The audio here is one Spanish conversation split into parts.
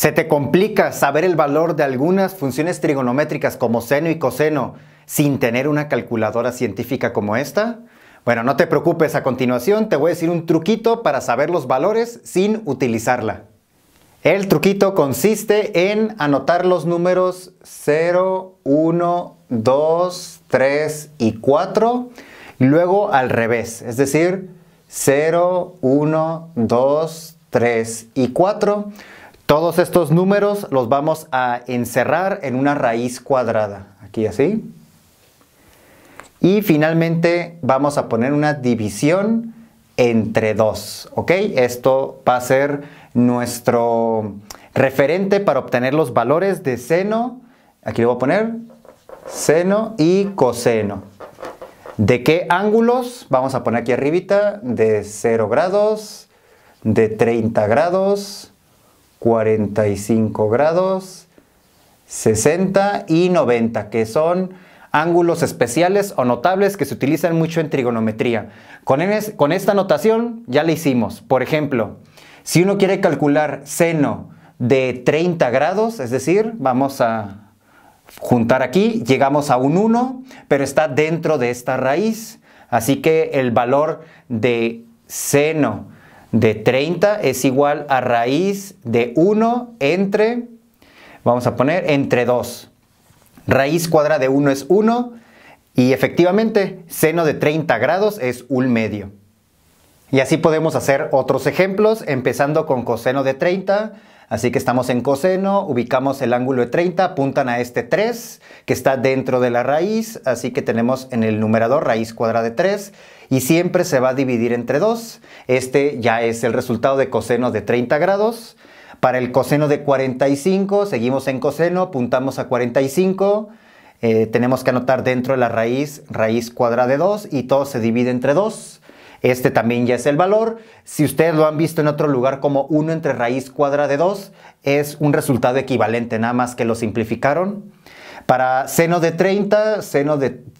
Se te complica saber el valor de algunas funciones trigonométricas como seno y coseno sin tener una calculadora científica como esta? Bueno, no te preocupes, a continuación te voy a decir un truquito para saber los valores sin utilizarla. El truquito consiste en anotar los números 0, 1, 2, 3 y 4, y luego al revés, es decir, 0, 1, 2, 3 y 4. Todos estos números los vamos a encerrar en una raíz cuadrada, aquí así. Y finalmente vamos a poner una división entre 2, ¿ok? Esto va a ser nuestro referente para obtener los valores de seno, aquí le voy a poner seno y coseno. ¿De qué ángulos? Vamos a poner aquí arribita de 0 grados, de 30 grados, 45 grados, 60 y 90, que son ángulos especiales o notables que se utilizan mucho en trigonometría. Con, esta notación ya la hicimos. Por ejemplo, si uno quiere calcular seno de 30 grados, es decir, vamos a juntar aquí, llegamos a un 1, pero está dentro de esta raíz. Así que el valor de seno de 30 es igual a raíz de 1 entre, vamos a poner, entre 2. Raíz cuadrada de 1 es 1 y efectivamente seno de 30 grados es un medio. Y así podemos hacer otros ejemplos, empezando con coseno de 30 Así que estamos en coseno, ubicamos el ángulo de 30, apuntan a este 3 que está dentro de la raíz, así que tenemos en el numerador raíz cuadrada de 3 y siempre se va a dividir entre 2. Este ya es el resultado de coseno de 30 grados. Para el coseno de 45, seguimos en coseno, apuntamos a 45. Eh, tenemos que anotar dentro de la raíz raíz cuadrada de 2 y todo se divide entre 2. Este también ya es el valor. Si ustedes lo han visto en otro lugar como 1 entre raíz cuadrada de 2, es un resultado equivalente, nada más que lo simplificaron. Para seno de 30, seno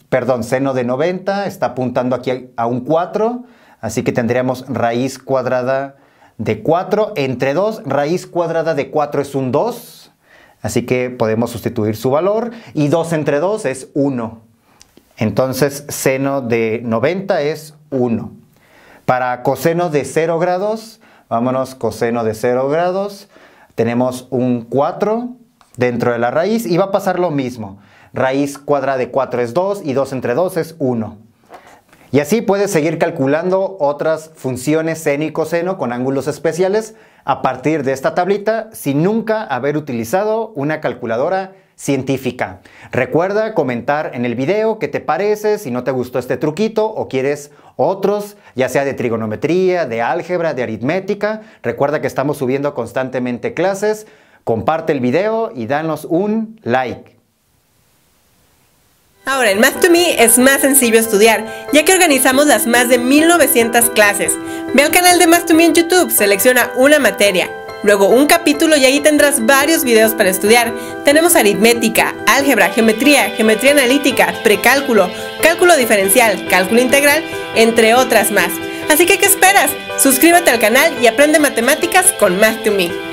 perdón, seno de 90, está apuntando aquí a un 4, así que tendríamos raíz cuadrada de 4 entre 2, raíz cuadrada de 4 es un 2, así que podemos sustituir su valor, y 2 entre 2 es 1. Entonces, seno de 90 es 1. Para coseno de 0 grados, vámonos coseno de 0 grados, tenemos un 4 dentro de la raíz y va a pasar lo mismo. Raíz cuadrada de 4 es 2 y 2 entre 2 es 1. Y así puedes seguir calculando otras funciones seno y coseno con ángulos especiales a partir de esta tablita sin nunca haber utilizado una calculadora científica. Recuerda comentar en el video qué te parece, si no te gustó este truquito o quieres otros, ya sea de trigonometría, de álgebra, de aritmética. Recuerda que estamos subiendo constantemente clases. Comparte el video y danos un like. Ahora, en Math to Me es más sencillo estudiar, ya que organizamos las más de 1900 clases. Ve al canal de Math to Me en YouTube, selecciona una materia luego un capítulo y ahí tendrás varios videos para estudiar. Tenemos aritmética, álgebra, geometría, geometría analítica, precálculo, cálculo diferencial, cálculo integral, entre otras más. Así que, ¿qué esperas? Suscríbete al canal y aprende matemáticas con Math to Me.